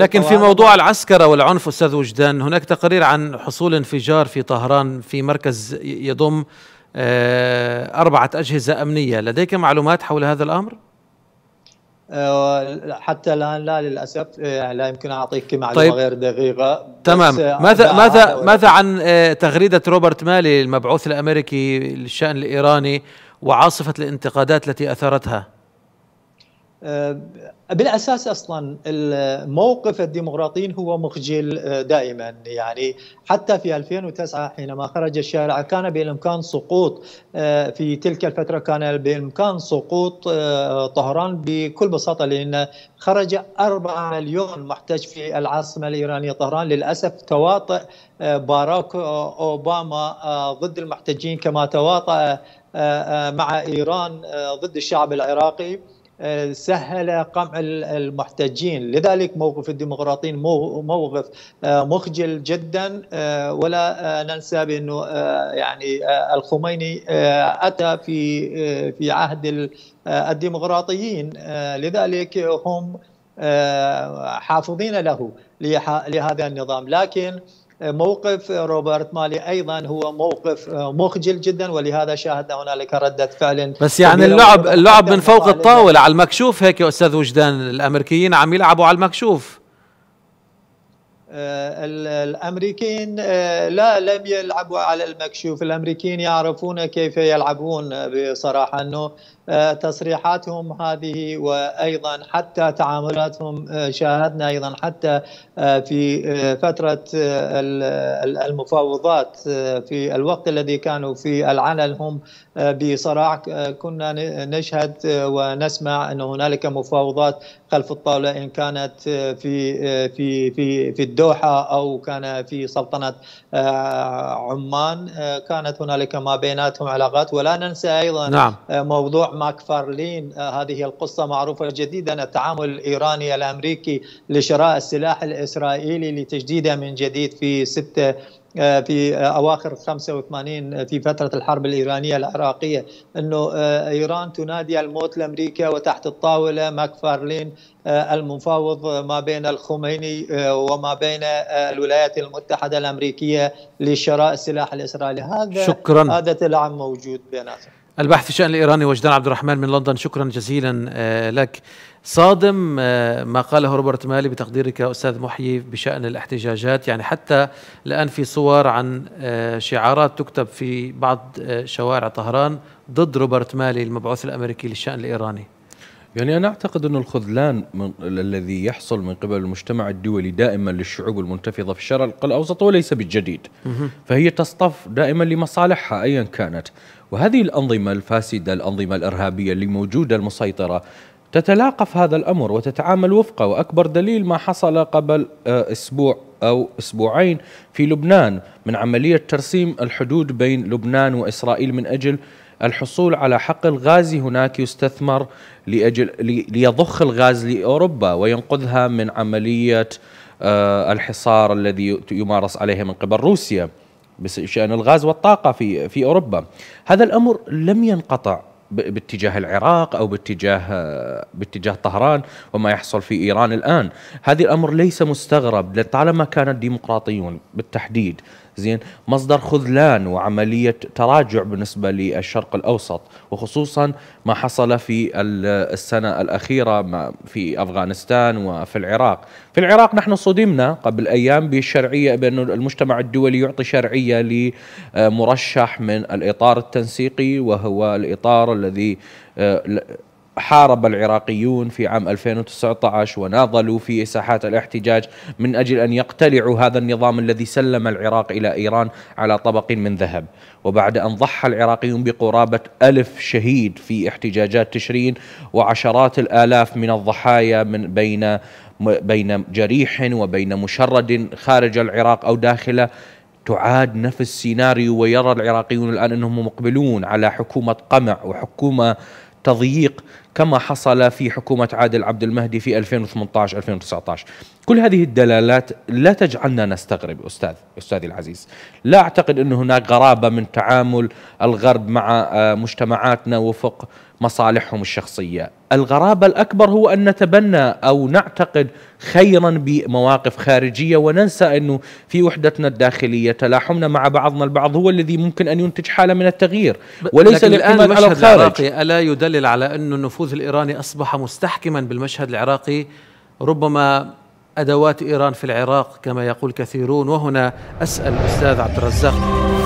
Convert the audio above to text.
لكن في موضوع العسكرة والعنف أستاذ وجدان هناك تقرير عن حصول انفجار في طهران في مركز يضم آه، أربعة أجهزة أمنية لديك معلومات حول هذا الأمر؟ آه، حتى الان لا للاسف آه، يعني لا يمكن اعطيك معلومه طيب. غير دقيقه تمام ماذا ماذا ماذا عن تغريده روبرت مالي المبعوث الامريكي للشان الايراني وعاصفه الانتقادات التي اثارتها؟ آه، بالاساس اصلا الموقف الديمقراطيين هو مخجل آه، دائما يعني حتى في 2009 حينما خرج الشارع كان بالامكان سقوط آه، في تلك الفتره كان بالامكان سقوط طهران بكل بساطه لان خرج 4 مليون محتج في العاصمه الايرانيه طهران للاسف تواطئ باراك اوباما ضد المحتجين كما تواطئ مع ايران ضد الشعب العراقي سهل قمع المحتجين لذلك موقف الديمقراطيين موقف آه، مخجل جدا آه، ولا آه، ننسى بانه يعني الخميني اتى في في عهد الديمقراطيين لذلك هم حافظين له لهذا النظام لكن موقف آه، روبرت مالي ايضا هو موقف آه، مخجل جدا ولهذا شاهدنا هنالك رده فعل بس يعني اللعب اللعب من فوق الطاوله على المكشوف هيك يا استاذ وجدان الامريكيين عم يلعبوا على المكشوف آه، الامريكيين آه، لا لم يلعبوا على المكشوف الامريكيين يعرفون كيف يلعبون بصراحه انه آه، تصريحاتهم هذه وايضا حتى تعاملاتهم شاهدنا ايضا حتى في فتره المفاوضات في الوقت الذي كانوا في العلن هم بصراع كنا نشهد ونسمع ان هنالك مفاوضات خلف الطاوله ان كانت في في في في الدول الدوحه او كان في سلطنه آه، عمان آه، كانت هنالك ما بيناتهم علاقات ولا ننسى ايضا نعم. آه، موضوع ماكفارلين هذه القصه معروفه جديدا التعامل الايراني الامريكي لشراء السلاح الاسرائيلي لتجديده من جديد في 6 آه، في اواخر 85 آه، في فتره الحرب الايرانيه العراقيه انه آه، ايران تنادي الموت لامريكا وتحت الطاوله ماكفارلين المفاوض ما بين الخميني وما بين الولايات المتحده الامريكيه لشراء السلاح الاسرائيلي هذا شكرا هذا تلعب موجود بيناتهم البحث في الشأن الإيراني وجدان عبد الرحمن من لندن شكرا جزيلا آه، لك صادم آه، ما قاله روبرت مالي بتقديرك أستاذ محيي بشأن الاحتجاجات يعني حتى الآن في صور عن آه، شعارات تكتب في بعض شوارع طهران ضد روبرت مالي المبعوث الأمريكي للشأن الإيراني يعني أنا أعتقد أن الخذلان من الذي يحصل من قبل المجتمع الدولي دائما للشعوب المنتفضة في الشرق الأوسط هو ليس بالجديد فهي تصطف دائما لمصالحها أيا كانت وهذه الأنظمة الفاسدة الأنظمة الإرهابية اللي موجودة المسيطرة تتلاقف هذا الأمر وتتعامل وفقه وأكبر دليل ما حصل قبل آه، أسبوع أو أسبوعين في لبنان من عملية ترسيم الحدود بين لبنان وإسرائيل من أجل الحصول على حق الغاز هناك يستثمر لأجل ليضخ الغاز لأوروبا وينقذها من عملية آه، الحصار الذي يمارس عليها من قبل روسيا بشأن الغاز والطاقة في في أوروبا هذا الأمر لم ينقطع باتجاه العراق او باتجاه آه، باتجاه طهران وما يحصل في ايران الان، هذا الامر ليس مستغرب لطالما كان الديمقراطيون بالتحديد زين مصدر خذلان وعملية تراجع بالنسبة للشرق الأوسط وخصوصا ما حصل في السنة الأخيرة في أفغانستان وفي العراق في العراق نحن صدمنا قبل أيام بالشرعية بأن المجتمع الدولي يعطي شرعية لمرشح من الإطار التنسيقي وهو الإطار الذي آه، حارب العراقيون في عام 2019 وناضلوا في ساحات الاحتجاج من اجل ان يقتلعوا هذا النظام الذي سلم العراق الى ايران على طبق من ذهب، وبعد ان ضحى العراقيون بقرابه ألف شهيد في احتجاجات تشرين وعشرات الالاف من الضحايا من بين بين جريح وبين مشرد خارج العراق او داخله تعاد نفس السيناريو ويرى العراقيون الان انهم مقبلون على حكومه قمع وحكومه تضييق كما حصل في حكومة عادل عبد المهدي في 2018-2019 كل هذه الدلالات لا تجعلنا نستغرب أستاذ أستاذي العزيز لا أعتقد أن هناك غرابة من تعامل الغرب مع آه، مجتمعاتنا وفق مصالحهم الشخصية الغرابة الأكبر هو أن نتبنى أو نعتقد خيرا بمواقف خارجية وننسى أنه في وحدتنا الداخلية تلاحمنا مع بعضنا البعض هو الذي ممكن أن ينتج حالة من التغيير وليس الآن على الخارج ألا يدلل على أن النفوذ النفوذ الإيراني أصبح مستحكما بالمشهد العراقي ربما أدوات إيران في العراق كما يقول كثيرون وهنا أسأل الأستاذ عبد الرزاق